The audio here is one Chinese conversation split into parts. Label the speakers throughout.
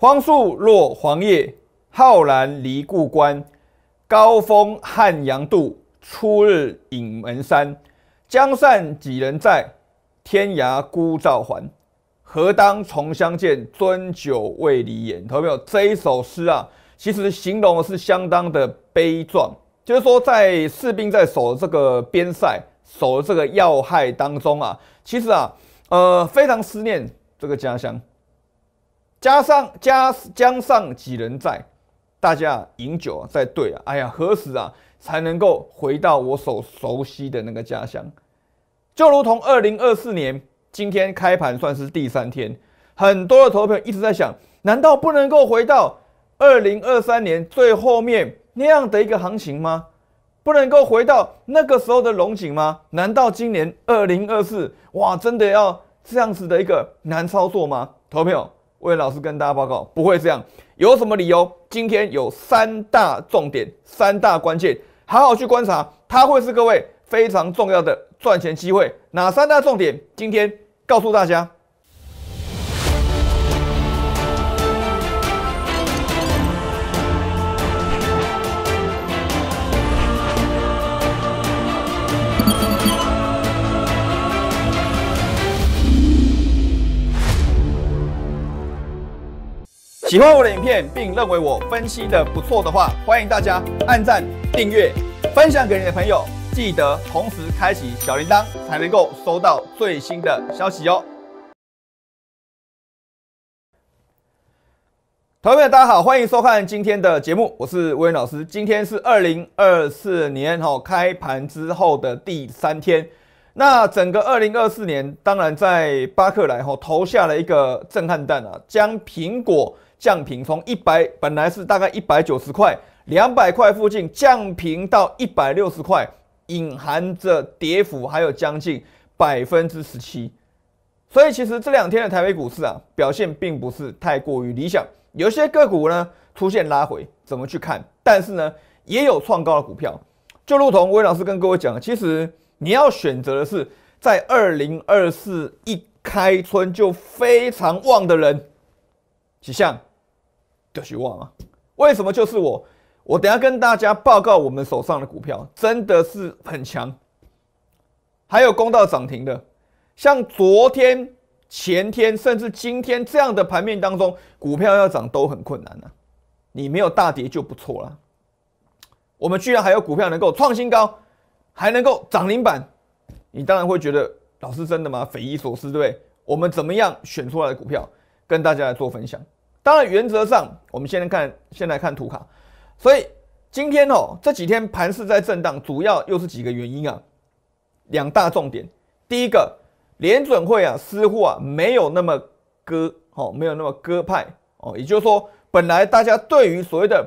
Speaker 1: 黄树落黄叶，浩然离故关。高峰汉阳渡，初日隐门山。江上几人在，天涯孤照还。何当重相见，樽酒未离颜。同学们，这一首诗啊，其实形容的是相当的悲壮，就是说，在士兵在守这个边塞、守这个要害当中啊，其实啊，呃，非常思念这个家乡。加上加江上几人在，大家饮酒在对啊。哎呀，何时啊才能够回到我所熟悉的那个家乡？就如同二零二四年今天开盘算是第三天，很多的投票一直在想：难道不能够回到二零二三年最后面那样的一个行情吗？不能够回到那个时候的龙井吗？难道今年二零二四哇，真的要这样子的一个难操作吗？投票。魏老师跟大家报告，不会这样。有什么理由？今天有三大重点，三大关键，好好去观察，它会是各位非常重要的赚钱机会。哪三大重点？今天告诉大家。喜欢我的影片，并认为我分析的不错的话，欢迎大家按赞、订阅、分享给你的朋友，记得同时开启小铃铛，才能够收到最新的消息哦。朋友们，大家好，欢迎收看今天的节目，我是威恩老师。今天是二零二四年哈开盘之后的第三天，那整个二零二四年，当然在巴克莱哈投下了一个震撼弹啊，将苹果。降平从一百本来是大概一百九十块、两百块附近降平到一百六十块，隐含着跌幅还有将近百分之十七。所以其实这两天的台北股市啊，表现并不是太过于理想，有些个股呢出现拉回，怎么去看？但是呢也有创高的股票，就如同魏老师跟各位讲，其实你要选择的是在二零二四一开春就非常旺的人几项。就是忘了，为什么就是我？我等下跟大家报告，我们手上的股票真的是很强。还有公道涨停的，像昨天、前天，甚至今天这样的盘面当中，股票要涨都很困难啊。你没有大跌就不错了。我们居然还有股票能够创新高，还能够涨停板，你当然会觉得老师真的吗？匪夷所思，对不对？我们怎么样选出来的股票，跟大家来做分享。当然，原则上，我们先来看，先来看图卡。所以今天哦，这几天盘市在震荡，主要又是几个原因啊，两大重点。第一个，联准会啊，似乎啊没有那么割哦，没有那么割派，哦，也就是说，本来大家对于所谓的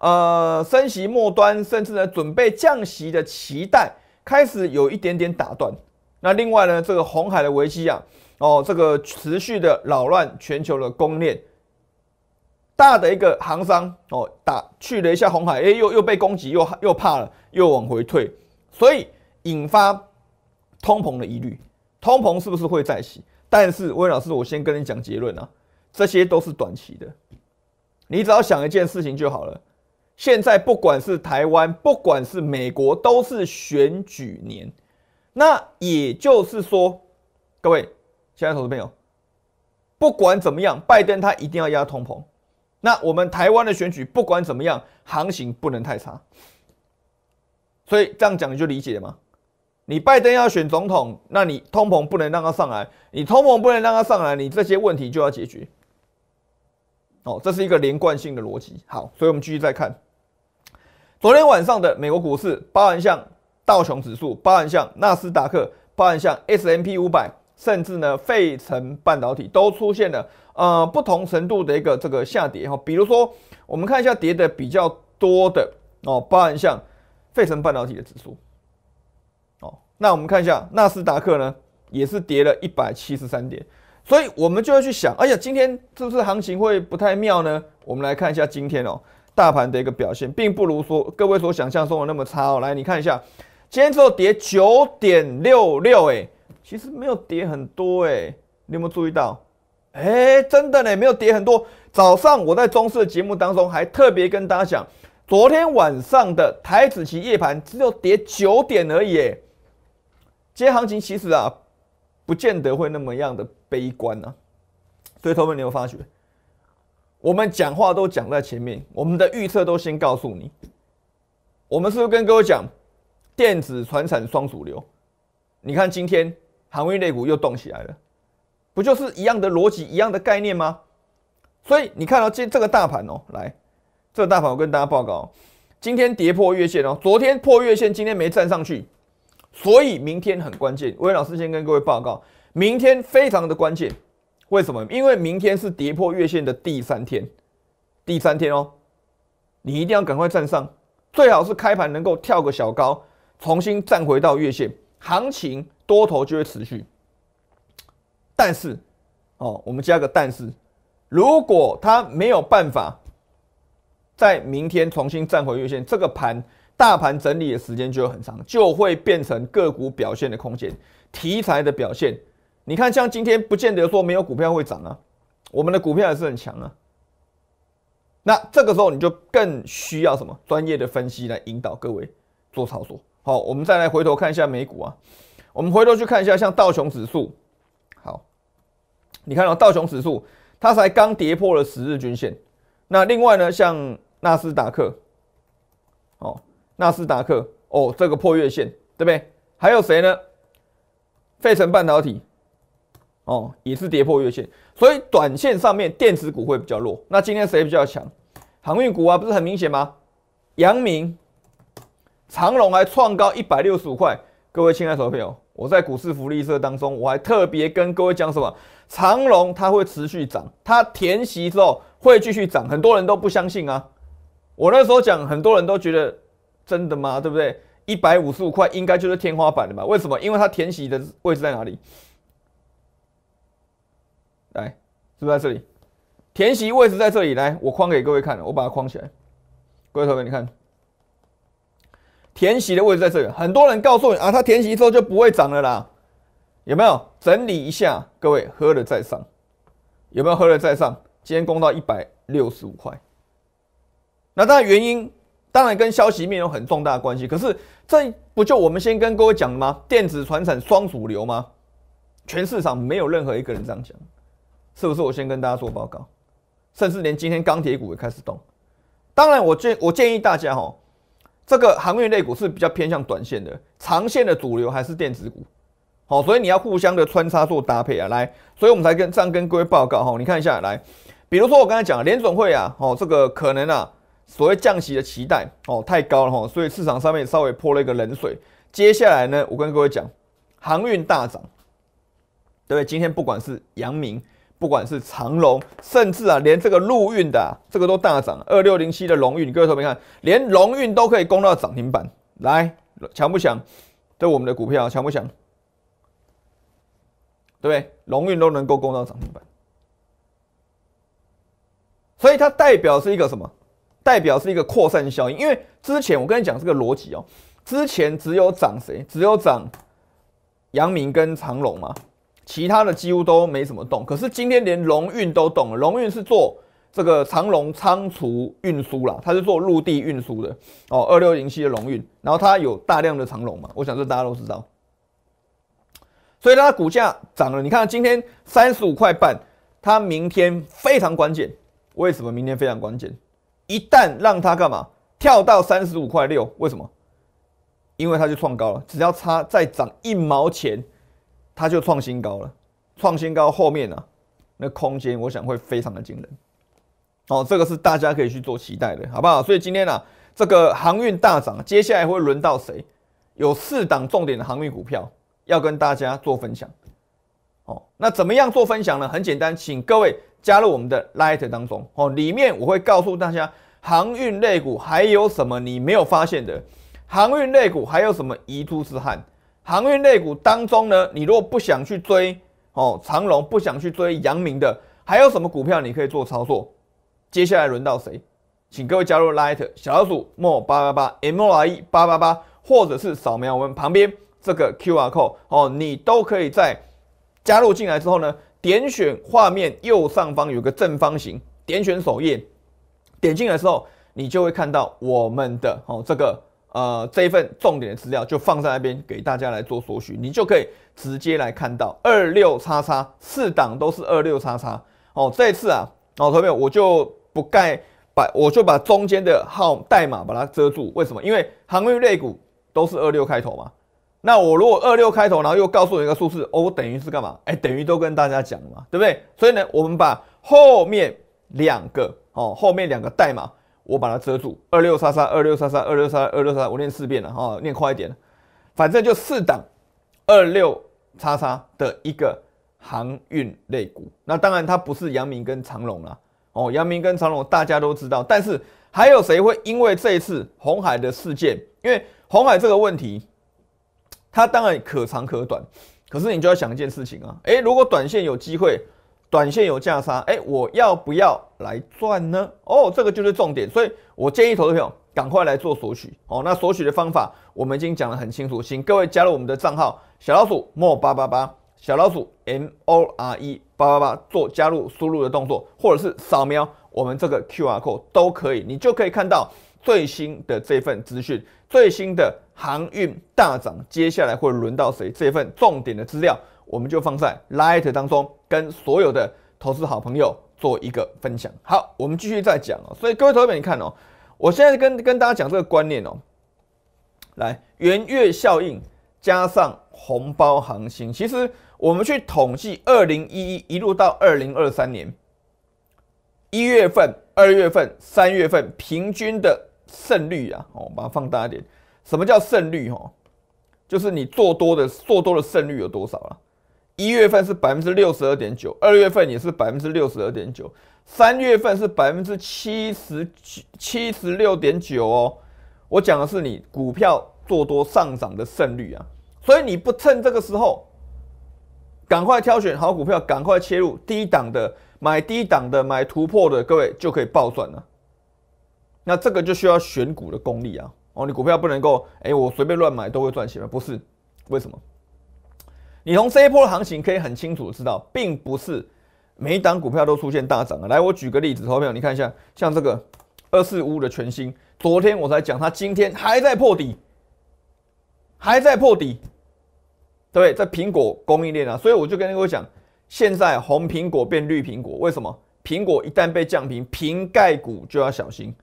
Speaker 1: 呃升息末端，甚至呢准备降息的期待，开始有一点点打断。那另外呢，这个红海的危机啊，哦，这个持续的扰乱全球的供应链。大的一个行商哦，打去了一下红海，哎，又又被攻击，又又怕了，又往回退，所以引发通膨的疑虑，通膨是不是会再起？但是，魏老师，我先跟你讲结论啊，这些都是短期的，你只要想一件事情就好了。现在不管是台湾，不管是美国，都是选举年，那也就是说，各位爱的投资朋友，不管怎么样，拜登他一定要压通膨。那我们台湾的选举不管怎么样，行情不能太差。所以这样讲你就理解了吗？你拜登要选总统，那你通膨不能让他上来，你通膨不能让他上来，你这些问题就要解决。哦，这是一个连贯性的逻辑。好，所以我们继续再看昨天晚上的美国股市：，包含像道琼指数，包含像纳斯达克，包含像 S M P 五百。甚至呢，费城半导体都出现了呃不同程度的一个这个下跌哈，比如说我们看一下跌的比较多的哦，包含像费城半导体的指数哦，那我们看一下纳斯达克呢，也是跌了一百七十三点，所以我们就要去想，哎呀，今天这次行情会不太妙呢？我们来看一下今天哦，大盘的一个表现，并不如说各位所想象中的那么差哦，来你看一下，今天只有跌九点六六哎。其实没有跌很多哎，你有没有注意到？哎，真的呢，没有跌很多。早上我在中视的节目当中还特别跟大家讲，昨天晚上的台子期夜盘只有跌九点而已。今天行情其实啊，不见得会那么样的悲观呢。所以学们，你有发觉，我们讲话都讲在前面，我们的预测都先告诉你，我们是不是跟各位讲电子、船产双主流？你看今天。航运类股又动起来了，不就是一样的逻辑、一样的概念吗？所以你看到今这个大盘哦，来，这个大盘我跟大家报告，今天跌破月线哦，昨天破月线，今天没站上去，所以明天很关键。威老师先跟各位报告，明天非常的关键，为什么？因为明天是跌破月线的第三天，第三天哦，你一定要赶快站上，最好是开盘能够跳个小高，重新站回到月线，行情。多头就会持续，但是，哦，我们加个但是，如果它没有办法在明天重新站回月线，这个盘大盘整理的时间就会很长，就会变成个股表现的空间、题材的表现。你看，像今天不见得说没有股票会涨啊，我们的股票也是很强啊。那这个时候你就更需要什么专业的分析来引导各位做操作。好，我们再来回头看一下美股啊。我们回头去看一下，像道琼指数，好，你看到道琼指数它才刚跌破了十日均线。那另外呢，像纳斯达克，哦，纳斯达克哦，这个破月线，对不对？还有谁呢？费城半导体，哦，也是跌破月线。所以短线上面电子股会比较弱。那今天谁比较强？航运股啊，不是很明显吗？阳明、长隆还创高一百六十五块。各位亲爱的朋票。我在股市福利社当中，我还特别跟各位讲什么？长龙它会持续涨，它填息之后会继续涨。很多人都不相信啊。我那时候讲，很多人都觉得真的吗？对不对？一百五十五块应该就是天花板了吧？为什么？因为它填息的位置在哪里？来，是不是在这里？填息位置在这里。来，我框给各位看，我把它框起来。各位同学，你看。填息的位置在这里，很多人告诉你啊，它填息之后就不会涨了啦，有没有？整理一下，各位喝了再上，有没有喝了再上？今天攻到一百六十五块，那当然原因当然跟消息面有很重大关系，可是这不就我们先跟各位讲的吗？电子、传产双主流吗？全市场没有任何一个人这样讲，是不是？我先跟大家做报告，甚至连今天钢铁股也开始动。当然，我建我建议大家哈。这个航运类股是比较偏向短线的，长线的主流还是电子股，好，所以你要互相的穿插做搭配啊，来，所以我们才跟样跟各位报告哈，你看一下来，比如说我刚才讲联总会啊，哦，这个可能啊，所谓降息的期待哦太高了哈，所以市场上面稍微泼了一个冷水，接下来呢，我跟各位讲，航运大涨，对不对？今天不管是阳明。不管是长隆，甚至啊，连这个陆运的这个都大涨，二六零七的龙运，你各位同学看，连龙运都可以攻到涨停板，来强不强？这我们的股票强不强？对不对？龙运都能够攻到涨停板，所以它代表是一个什么？代表是一个扩散效应。因为之前我跟你讲这个逻辑哦，之前只有涨谁？只有涨阳明跟长隆嘛。其他的几乎都没怎么动，可是今天连龙运都动了。龙运是做这个长龙仓储运输啦，它是做陆地运输的哦，二六零七的龙运，然后它有大量的长龙嘛，我想这大家都知道。所以它股价涨了，你看今天三十五块半，它明天非常关键。为什么明天非常关键？一旦让它干嘛跳到三十五块六？为什么？因为它就创高了，只要差再涨一毛钱。它就创新高了，创新高后面呢，那空间我想会非常的惊人，哦，这个是大家可以去做期待的，好不好？所以今天呢，这个航运大涨，接下来会轮到谁？有四档重点的航运股票要跟大家做分享，哦，那怎么样做分享呢？很简单，请各位加入我们的 Light 当中，哦，里面我会告诉大家航运类股还有什么你没有发现的，航运类股还有什么遗珠之憾。航运类股当中呢，你如果不想去追哦，长隆不想去追阳明的，还有什么股票你可以做操作？接下来轮到谁？请各位加入 Light 小老鼠 Mo 八八八 M O R E 八八八，或者是扫描我们旁边这个 Q R code 哦，你都可以在加入进来之后呢，点选画面右上方有个正方形，点选首页，点进来之后，你就会看到我们的哦这个。呃，这一份重点的资料就放在那边给大家来做索取，你就可以直接来看到二六叉叉四档都是二六叉叉。哦，这一次啊，哦，同学们，我就不盖把，我就把中间的号代码把它遮住。为什么？因为航运类股都是二六开头嘛。那我如果二六开头，然后又告诉你一个数字，我等于是干嘛？哎，等于都跟大家讲了嘛，对不对？所以呢，我们把后面两个哦，后面两个代码。我把它遮住，二六叉叉，二六叉叉，二六叉，二六叉，我念四遍了哈，念快一点，反正就四档，二六叉叉的一个航运类股。那当然，它不是阳明跟长隆啦，哦，阳明跟长隆大家都知道，但是还有谁会因为这一次红海的事件？因为红海这个问题，它当然可长可短，可是你就要想一件事情啊，诶，如果短线有机会。短线有价差，哎，我要不要来赚呢？哦，这个就是重点，所以我建议投资朋友赶快来做索取哦。那索取的方法我们已经讲得很清楚，请各位加入我们的账号小老鼠 more 八八八，小老鼠 m o r e 八八八做加入输入的动作，或者是扫描我们这个 QR code 都可以，你就可以看到最新的这份资讯，最新的航运大涨，接下来会轮到谁？这份重点的资料。我们就放在 Light 当中，跟所有的投资好朋友做一个分享。好，我们继续再讲哦。所以各位投资们，你看哦，我现在跟跟大家讲这个观念哦，来圆月效应加上红包行情，其实我们去统计二零一一一路到二零二三年一月份、二月份、三月份平均的胜率啊，哦，把它放大一点。什么叫胜率？哦，就是你做多的做多的胜率有多少了？一月份是百分之六十二点九，二月份也是百分之六十二点九，三月份是百分之七十七十六点九哦。我讲的是你股票做多上涨的胜率啊，所以你不趁这个时候赶快挑选好股票，赶快切入低档的，买低档的，买突破的，各位就可以暴赚了。那这个就需要选股的功力啊。哦，你股票不能够哎，我随便乱买都会赚钱吗？不是，为什么？你从这一波的行情可以很清楚知道，并不是每一档股票都出现大涨了。来，我举个例子，朋友你看一下，像这个二四五五的全新，昨天我才讲，它今天还在破底，还在破底，对不对？在苹果供应链啊，所以我就跟各位讲，现在红苹果变绿苹果，为什么？苹果一旦被降平，瓶盖股就要小心。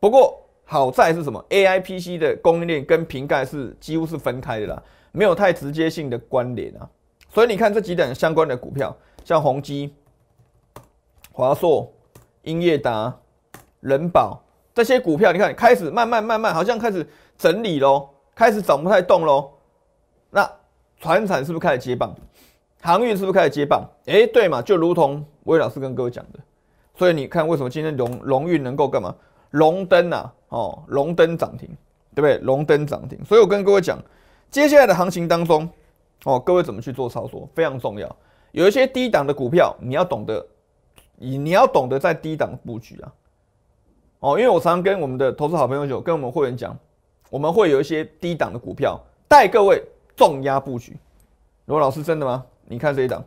Speaker 1: 不过好在是什么？A I P C 的供应链跟瓶盖是几乎是分开的啦。没有太直接性的关联啊，所以你看这几档相关的股票，像宏基、华硕、英业达、人保这些股票，你看开始慢慢慢慢，好像开始整理喽，开始涨不太动喽。那船产是不是开始接棒？航运是不是开始接棒？哎，对嘛，就如同魏老师跟各位讲的，所以你看为什么今天荣荣运能够干嘛？龙灯啊，哦，龙灯涨停，对不对？龙灯涨停，所以我跟各位讲。接下来的行情当中，哦，各位怎么去做操作非常重要。有一些低档的股票，你要懂得，你你要懂得在低档布局啊。哦，因为我常常跟我们的投资好朋友、跟我们会员讲，我们会有一些低档的股票，带各位重压布局。罗老师真的吗？你看这一档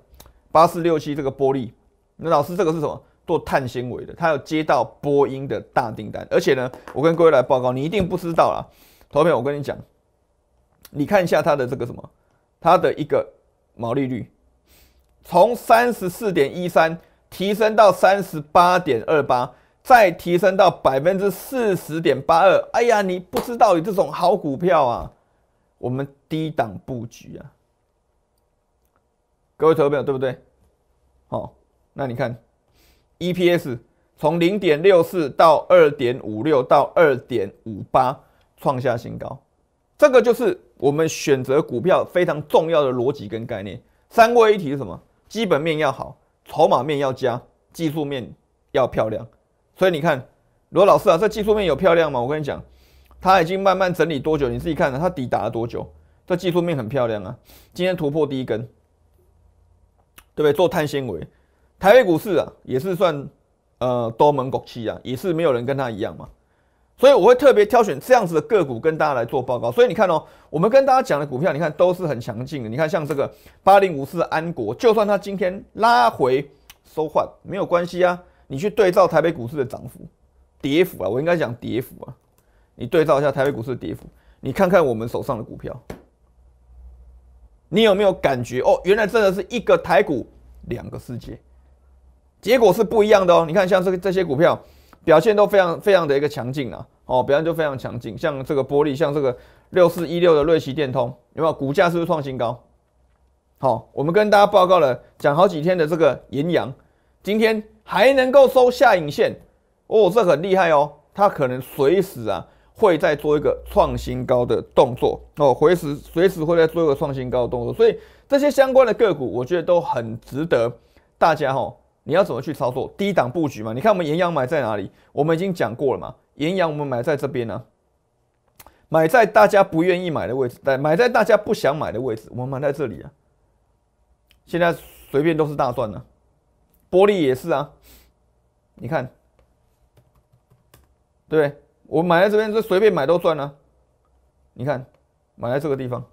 Speaker 1: 八四六七这个玻璃，那老师这个是什么？做碳纤维的，他有接到波音的大订单，而且呢，我跟各位来报告，你一定不知道啦，投票我跟你讲。你看一下它的这个什么，它的一个毛利率，从三十四点一三提升到三十八点二八，再提升到百分之四十点八二。哎呀，你不知道有这种好股票啊！我们低档布局啊，各位投票对不对？好，那你看 EPS 从零点六四到二点五六到二点五八，创下新高。这个就是。我们选择股票非常重要的逻辑跟概念，三位一体是什么？基本面要好，筹码面要加，技术面要漂亮。所以你看，罗老师啊，这技术面有漂亮吗？我跟你讲，它已经慢慢整理多久？你自己看啊，它底打了多久？这技术面很漂亮啊！今天突破第一根，对不对？做碳纤维，台北股市啊，也是算呃多门国企啊，也是没有人跟他一样嘛。所以我会特别挑选这样子的个股跟大家来做报告。所以你看哦，我们跟大家讲的股票，你看都是很强劲的。你看像这个八零五四安国，就算它今天拉回收换没有关系啊。你去对照台北股市的涨幅、跌幅啊，我应该讲跌幅啊。你对照一下台北股市的跌幅，你看看我们手上的股票，你有没有感觉哦？原来真的是一个台股两个世界，结果是不一样的哦。你看像这个这些股票。表现都非常非常的一个强劲啊！哦，表现就非常强劲，像这个玻璃，像这个六四一六的瑞奇电通，有没有股价是不是创新高？好，我们跟大家报告了，讲好几天的这个银阳，今天还能够收下影线哦，这很厉害哦，它可能随时啊会再做一个创新高的动作哦，随时随时会再做一个创新高的动作，所以这些相关的个股，我觉得都很值得大家哈。你要怎么去操作低档布局嘛？你看我们岩阳买在哪里？我们已经讲过了嘛？岩阳我们买在这边呢，买在大家不愿意买的位置，买在大家不想买的位置，我们买在这里啊。现在随便都是大赚呢，玻璃也是啊。你看，对，我买在这边是随便买都赚了。你看，买在这个地方。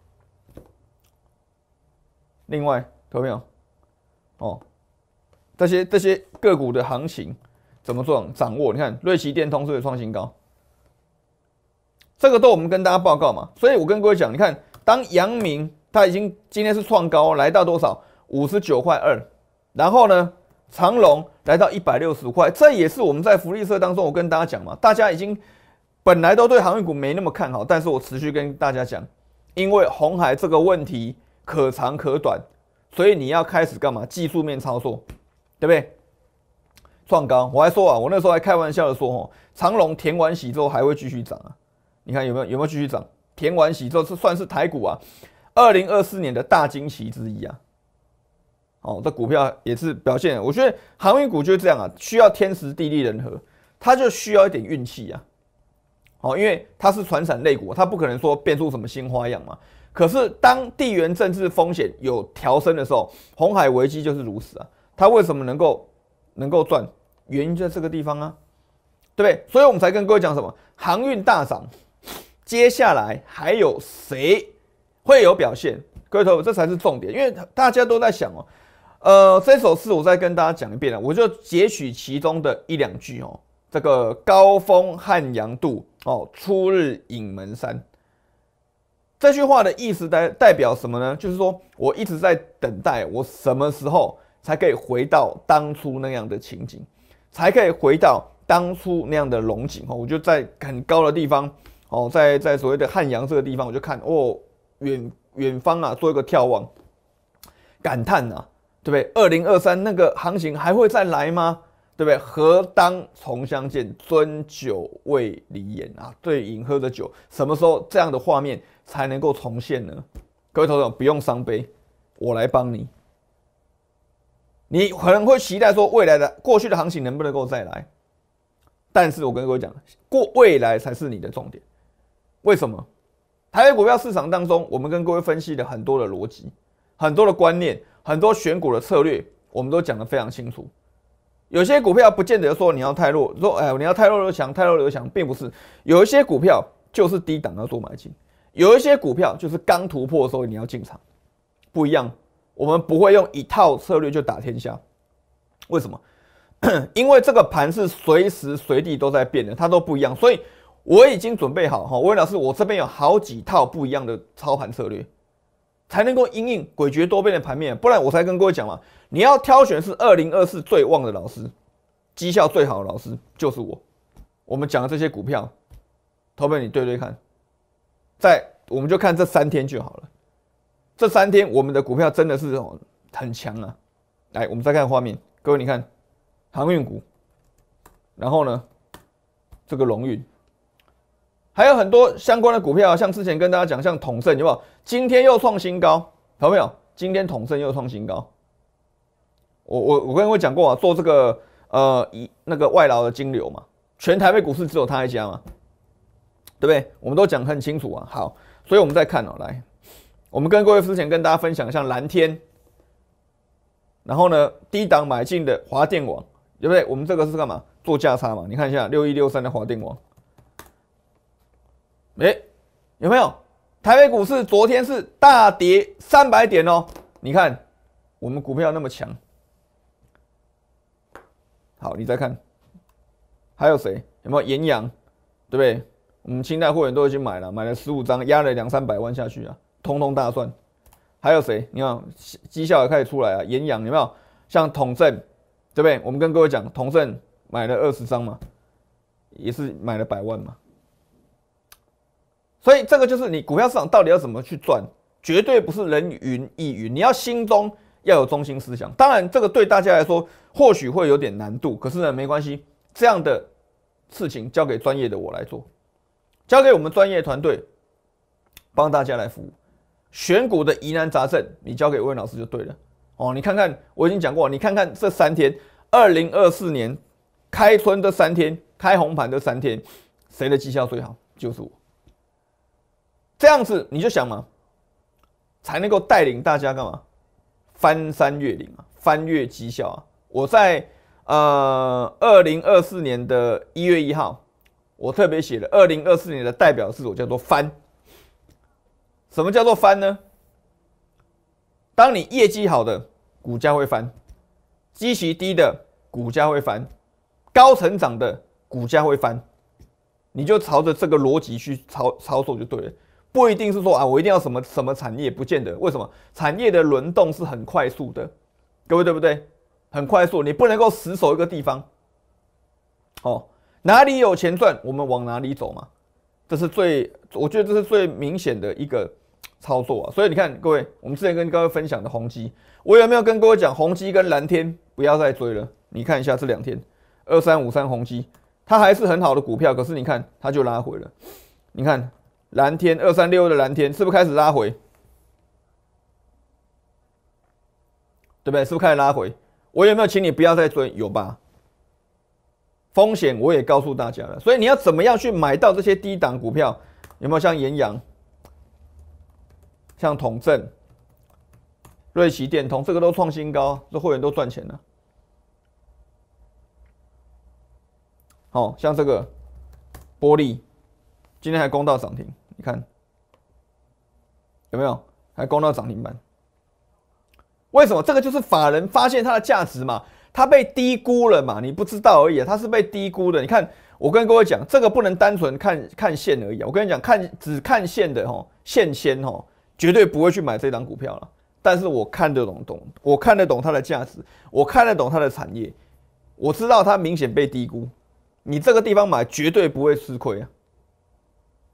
Speaker 1: 另外，有没有？哦。这些这些个股的行情怎么做掌握？你看瑞奇电通是不是创新高？这个都我们跟大家报告嘛。所以我跟各位讲，你看当阳明他已经今天是创高来到多少五十九块二，然后呢长隆来到一百六十块，这也是我们在福利社当中我跟大家讲嘛。大家已经本来都对航运股没那么看好，但是我持续跟大家讲，因为红海这个问题可长可短，所以你要开始干嘛技术面操作。对不对？创高，我还说啊，我那时候还开玩笑的说哦，长隆填完喜之后还会继续涨啊？你看有没有有没有继续涨？填完喜之后是算是台股啊，二零二四年的大惊奇之一啊。哦，这股票也是表现，我觉得航运股就是这样啊，需要天时地利人和，它就需要一点运气啊。哦，因为它是船产类股，它不可能说变出什么新花样嘛。可是当地缘政治风险有调升的时候，红海危机就是如此啊。它为什么能够能够赚？原因就在这个地方啊，对不对？所以我们才跟各位讲什么航运大涨，接下来还有谁会有表现？各位朋友，这才是重点，因为大家都在想哦。呃，这首诗我再跟大家讲一遍啊，我就截取其中的一两句哦。这个“高峰汉阳渡，哦初日隐门山”这句话的意思代代表什么呢？就是说我一直在等待，我什么时候？才可以回到当初那样的情景，才可以回到当初那样的龙井哦。我就在很高的地方哦，在在所谓的汉阳这个地方，我就看哦，远远方啊，做一个眺望，感叹啊，对不对？二零二三那个行情还会再来吗？对不对？何当重相见，樽酒未离言啊！对饮喝着酒，什么时候这样的画面才能够重现呢？各位投资不用伤悲，我来帮你。你可能会期待说未来的过去的行情能不能够再来，但是我跟各位讲，过未来才是你的重点。为什么？台湾股票市场当中，我们跟各位分析了很多的逻辑、很多的观念、很多选股的策略，我们都讲得非常清楚。有些股票不见得说你要太弱，说哎，你要太弱就强、太弱就强，并不是。有一些股票就是低档要做买进，有一些股票就是刚突破的时候你要进场，不一样。我们不会用一套策略就打天下，为什么？因为这个盘是随时随地都在变的，它都不一样。所以我已经准备好哈，魏老师，我这边有好几套不一样的操盘策略，才能够应应诡谲多变的盘面。不然我才跟各位讲嘛，你要挑选是二零二四最旺的老师，绩效最好的老师就是我。我们讲的这些股票，投给你对对看，在我们就看这三天就好了。这三天我们的股票真的是很强啊！来，我们再看画面，各位你看航运股，然后呢这个龙运，还有很多相关的股票，像之前跟大家讲，像统盛有没有？今天又创新高，有没有？今天统盛又创新高。我我我跟各位讲过啊，做这个呃一那个外劳的金流嘛，全台北股市只有他一家嘛，对不对？我们都讲很清楚啊。好，所以我们再看哦，来。我们跟各位之前跟大家分享一下蓝天，然后呢低档买进的华电网，对不对？我们这个是干嘛做价差嘛？你看一下六一六三的华电网，哎，有没有？台北股市昨天是大跌三百点哦！你看我们股票那么强，好，你再看，还有谁？没有盐阳，对不对？我们清代会员都已经买了，买了十五张，压了两三百万下去啊！通通大赚，还有谁？你看绩效也开始出来啊！盐阳有没有？像统盛对不对？我们跟各位讲，统盛买了二十张嘛，也是买了百万嘛。所以这个就是你股票市场到底要怎么去赚，绝对不是人云亦云，你要心中要有中心思想。当然，这个对大家来说或许会有点难度，可是呢，没关系，这样的事情交给专业的我来做，交给我们专业团队帮大家来服务。选股的疑难杂症，你交给魏老师就对了哦。你看看，我已经讲过，你看看这三天，二零二四年开春这三天，开红盘这三天，谁的绩效最好，就是我。这样子你就想嘛，才能够带领大家干嘛？翻山越岭啊，翻越绩效啊。我在呃二零二四年的一月一号，我特别写了二零二四年的代表字，我叫做“翻”。什么叫做翻呢？当你业绩好的，股价会翻；基期低的，股价会翻；高成长的，股价会翻。你就朝着这个逻辑去操操作就对了，不一定是说啊，我一定要什么什么产业，不见得。为什么产业的轮动是很快速的？各位对不对？很快速，你不能够死守一个地方。哦，哪里有钱赚，我们往哪里走嘛。这是最，我觉得这是最明显的一个。操作啊！所以你看，各位，我们之前跟各位分享的宏基，我有没有跟各位讲，宏基跟蓝天不要再追了？你看一下这两天二三五三宏基，它还是很好的股票，可是你看它就拉回了。你看蓝天二三六的蓝天，是不是开始拉回？对不对？是不是开始拉回？我有没有请你不要再追？有吧？风险我也告诉大家了，所以你要怎么样去买到这些低档股票？有没有像岩阳？像同振、瑞奇电通，这个都创新高，这会员都赚钱了。好，像这个玻璃，今天还攻到涨停，你看有没有还攻到涨停板？为什么？这个就是法人发现它的价值嘛，它被低估了嘛，你不知道而已，它是被低估的。你看，我跟各位讲，这个不能单纯看看线而已。我跟你讲，看只看线的哦，线先哦。绝对不会去买这张股票了，但是我看得懂，懂我看得懂它的价值，我看得懂它的产业，我知道它明显被低估。你这个地方买绝对不会吃亏啊，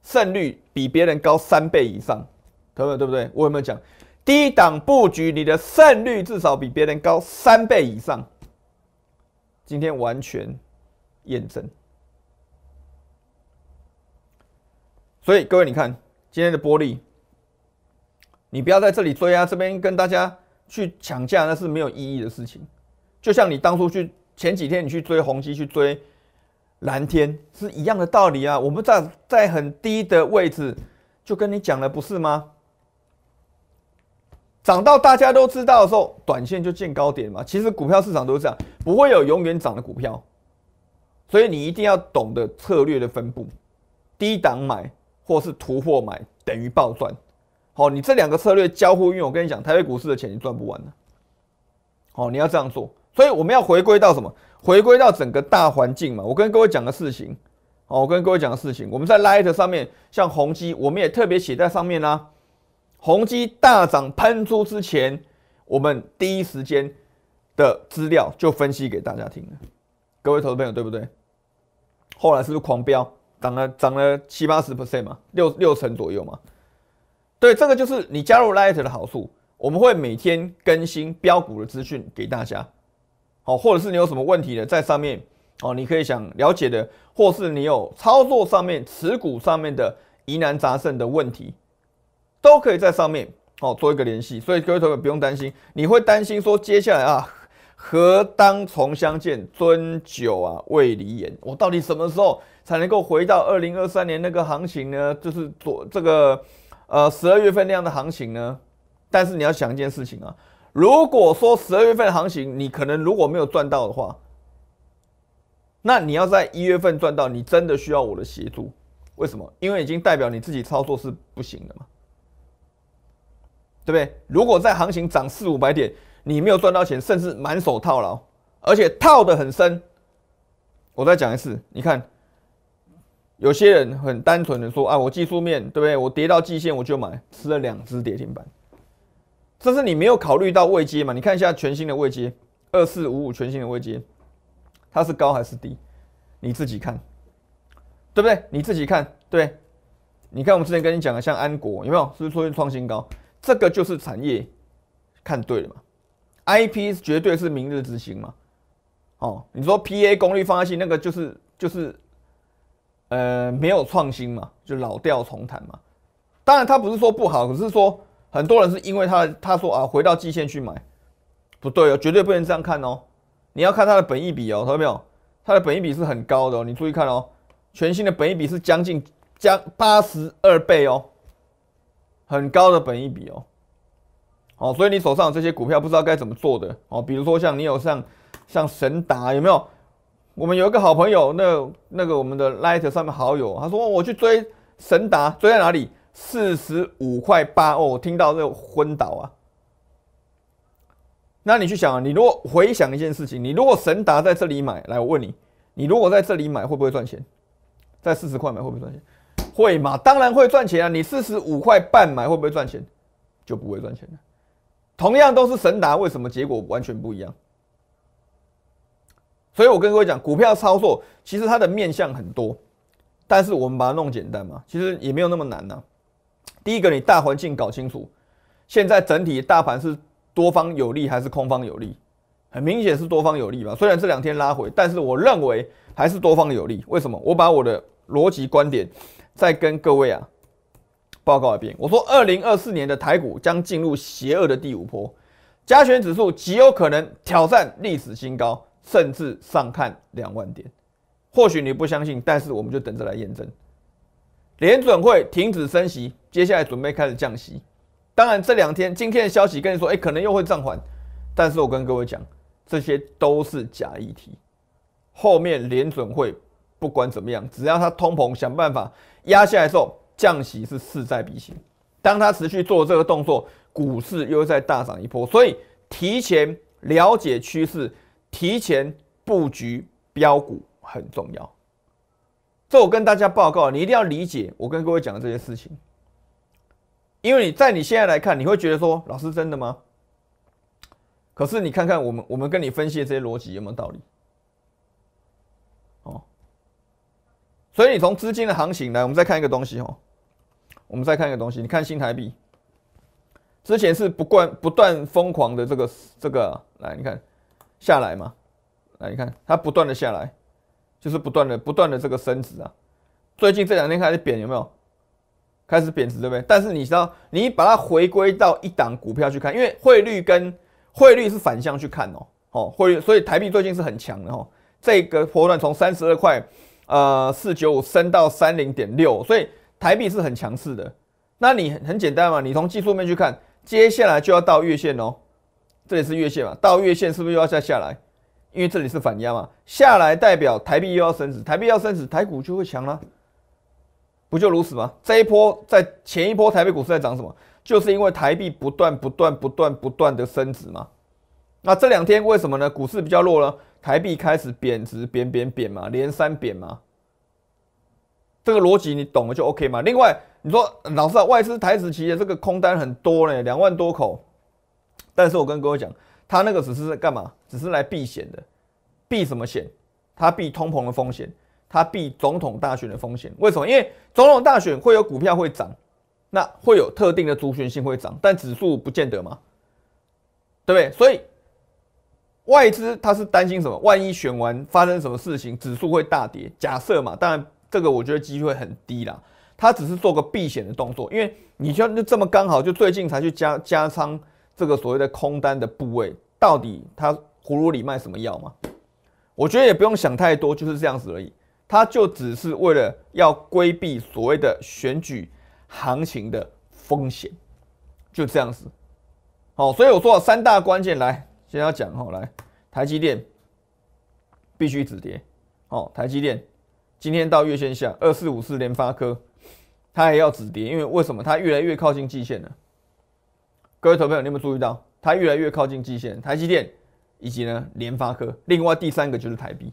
Speaker 1: 胜率比别人高三倍以上，朋友们对不对？我有没有讲低档布局？你的胜率至少比别人高三倍以上。今天完全验证，所以各位你看今天的玻璃。你不要在这里追啊！这边跟大家去抢价，那是没有意义的事情。就像你当初去前几天，你去追宏基、去追蓝天，是一样的道理啊。我们在在很低的位置就跟你讲了，不是吗？涨到大家都知道的时候，短线就见高点嘛。其实股票市场都是这样，不会有永远涨的股票。所以你一定要懂得策略的分布，低档买或是突破买，等于暴赚。哦，你这两个策略交互运用，我跟你讲，台北股市的钱你赚不完的。哦，你要这样做，所以我们要回归到什么？回归到整个大环境嘛。我跟各位讲个事情，哦，我跟各位讲个事情，我们在 l i t 上面，像宏基，我们也特别写在上面啦。宏基大涨喷出之前，我们第一时间的资料就分析给大家听了，各位投资朋友对不对？后来是不是狂飙，涨了涨了七八十 percent 嘛，六六成左右嘛。对，这个就是你加入 Light 的好处。我们会每天更新标股的资讯给大家，好，或者是你有什么问题的，在上面哦，你可以想了解的，或是你有操作上面、持股上面的疑难杂症的问题，都可以在上面哦做一个联系。所以各位同学不用担心，你会担心说接下来啊，何当重相见，樽酒啊未离言，我到底什么时候才能够回到二零二三年那个行情呢？就是做这个。呃，十二月份那样的行情呢？但是你要想一件事情啊，如果说十二月份行情你可能如果没有赚到的话，那你要在一月份赚到，你真的需要我的协助？为什么？因为已经代表你自己操作是不行的嘛，对不对？如果在行情涨四五百点，你没有赚到钱，甚至满手套牢，而且套的很深，我再讲一次，你看。有些人很单纯的说，啊，我技术面对不对？我跌到季线我就买，吃了两只跌停板。这是你没有考虑到位阶嘛？你看一下全新的位阶，二四五五全新的位阶，它是高还是低？你自己看，对不对？你自己看，对？你看我们之前跟你讲的，像安国有没有？是不是出现创新高？这个就是产业看对了嘛？IP 绝对是明日之星嘛？哦，你说 PA 功率放大器那个就是就是。呃，没有创新嘛，就老调重弹嘛。当然，他不是说不好，可是说很多人是因为他，他说啊，回到季线去买，不对哦，绝对不能这样看哦。你要看它的本益比哦，看到没有？它的本益比是很高的哦，你注意看哦，全新的本益比是将近将八十二倍哦，很高的本益比哦。哦，所以你手上有这些股票不知道该怎么做的哦，比如说像你有像像神达有没有？我们有一个好朋友，那那个我们的 Light 上面好友，他说我去追神达，追在哪里？四十五块八哦，听到就昏倒啊。那你去想啊，你如果回想一件事情，你如果神达在这里买，来我问你，你如果在这里买会不会赚钱？在四十块买会不会赚钱？会嘛？当然会赚钱啊。你四十五块半买会不会赚钱？就不会赚钱了。同样都是神达，为什么结果完全不一样？所以，我跟各位讲，股票操作其实它的面向很多，但是我们把它弄简单嘛，其实也没有那么难呐。第一个，你大环境搞清楚，现在整体大盘是多方有利还是空方有利？很明显是多方有利吧？虽然这两天拉回，但是我认为还是多方有利。为什么？我把我的逻辑观点再跟各位啊报告一遍。我说，二零二四年的台股将进入邪恶的第五波，加权指数极有可能挑战历史新高。甚至上看两万点，或许你不相信，但是我们就等着来验证。联准会停止升息，接下来准备开始降息。当然这两天今天的消息跟你说，哎，可能又会暂缓，但是我跟各位讲，这些都是假议题。后面联准会不管怎么样，只要它通膨想办法压下来之后，降息是势在必行。当它持续做这个动作，股市又再大涨一波。所以提前了解趋势。提前布局标股很重要，这我跟大家报告，你一定要理解我跟各位讲的这些事情，因为你在你现在来看，你会觉得说老师真的吗？可是你看看我们我们跟你分析的这些逻辑有没有道理？哦，所以你从资金的行情来，我们再看一个东西哦，我们再看一个东西，你看新台币，之前是不惯不断疯狂的这个这个，来你看。下来嘛，来你看它不断的下来，就是不断的不断的这个升值啊。最近这两天开始贬有没有？开始贬值对不对？但是你知道，你把它回归到一档股票去看，因为汇率跟汇率是反向去看哦，哦汇率，所以台币最近是很强的哈。这个波段从三十二块，呃四九五升到三零点六，所以台币是很强势的。那你很简单嘛，你从技术面去看，接下来就要到月线哦。这里是月线嘛，到月线是不是又要再下来？因为这里是反压嘛，下来代表台币又要升值，台币要升值，台股就会强啦，不就如此吗？这一波在前一波，台北股市在涨什么？就是因为台币不断不断不断不断的升值嘛。那这两天为什么呢？股市比较弱了，台币开始贬值贬贬贬嘛，连三贬嘛。这个逻辑你懂了就 OK 嘛。另外你说老师啊，外资台资企业这个空单很多嘞，两万多口。但是我跟各位讲，他那个只是干嘛？只是来避险的，避什么险？他避通膨的风险，他避总统大选的风险。为什么？因为总统大选会有股票会涨，那会有特定的族群性会涨，但指数不见得嘛，对不对？所以外资他是担心什么？万一选完发生什么事情，指数会大跌。假设嘛，当然这个我觉得机会很低啦。他只是做个避险的动作，因为你就这么刚好，就最近才去加加仓。这个所谓的空单的部位，到底他葫芦里卖什么药吗？我觉得也不用想太多，就是这样子而已。他就只是为了要规避所谓的选举行情的风险，就这样子。好，所以我说三大关键来，先要讲好，来，台积电必须止跌。好，台积电今天到月线下二四五四，联发科它也要止跌，因为为什么它越来越靠近季线呢？各位投票友，有没有注意到它越来越靠近季线？台积电以及呢联发科，另外第三个就是台币。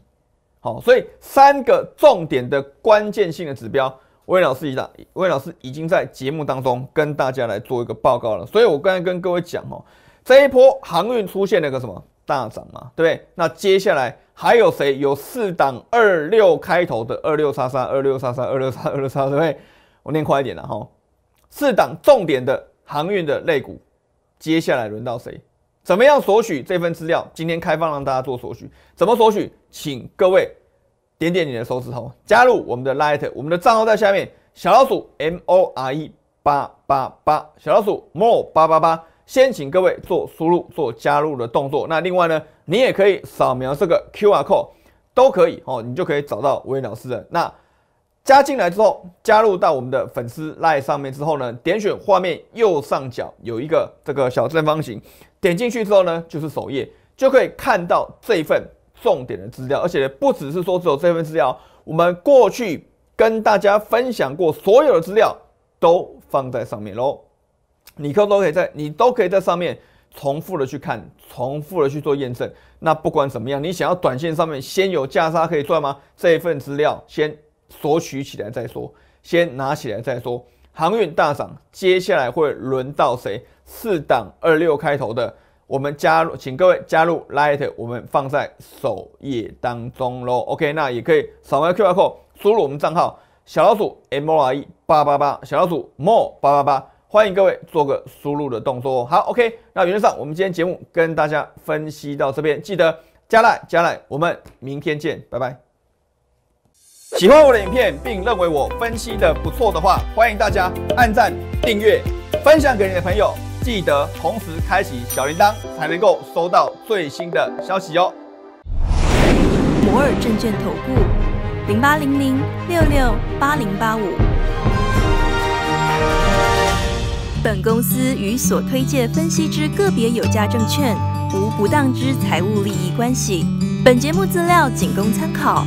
Speaker 1: 好，所以三个重点的关键性的指标，魏老师已打，魏老师已经在节目当中跟大家来做一个报告了。所以，我刚才跟各位讲哦，这一波航运出现了个什么大涨嘛，对不对？那接下来还有谁有四档二六开头的二六三三、二六三三、二六三二六三，对不对？我念快一点了哈，四档重点的航运的类股。接下来轮到谁？怎么样索取这份资料？今天开放让大家做索取，怎么索取？请各位点点你的手指头，加入我们的 Light，我们的账号在下面，小老鼠 M O R E 八八八，小老鼠 More 八八八。先请各位做输入、做加入的动作。那另外呢，你也可以扫描这个 QR code，都可以哦，你就可以找到微老私人。那加进来之后，加入到我们的粉丝拉 e 上面之后呢，点选画面右上角有一个这个小正方形，点进去之后呢，就是首页，就可以看到这一份重点的资料，而且不只是说只有这份资料，我们过去跟大家分享过所有的资料都放在上面喽，你可都可以在你都可以在上面重复的去看，重复的去做验证。那不管怎么样，你想要短线上面先有价差可以赚吗？这一份资料先。索取起来再说，先拿起来再说。航运大涨，接下来会轮到谁？四档二六开头的，我们加入，请各位加入 Light，我们放在首页当中喽。OK，那也可以扫描 Q R code，输入我们账号小老鼠 M O R E 八八八，小老鼠 M O 八八八，欢迎各位做个输入的动作。好，OK，那原则上我们今天节目跟大家分析到这边，记得加赖加赖，我们明天见，拜拜。喜欢我的影片，并认为我分析的不错的话，欢迎大家按赞、订阅、分享给你的朋友，记得同时开启小铃铛，才能够收到最新的消息哦。摩尔证券投顾，零八零零六六八零八五。本公司与所推介分析之个别有价证券无不当之财务利益关系。本节目资料仅供参考。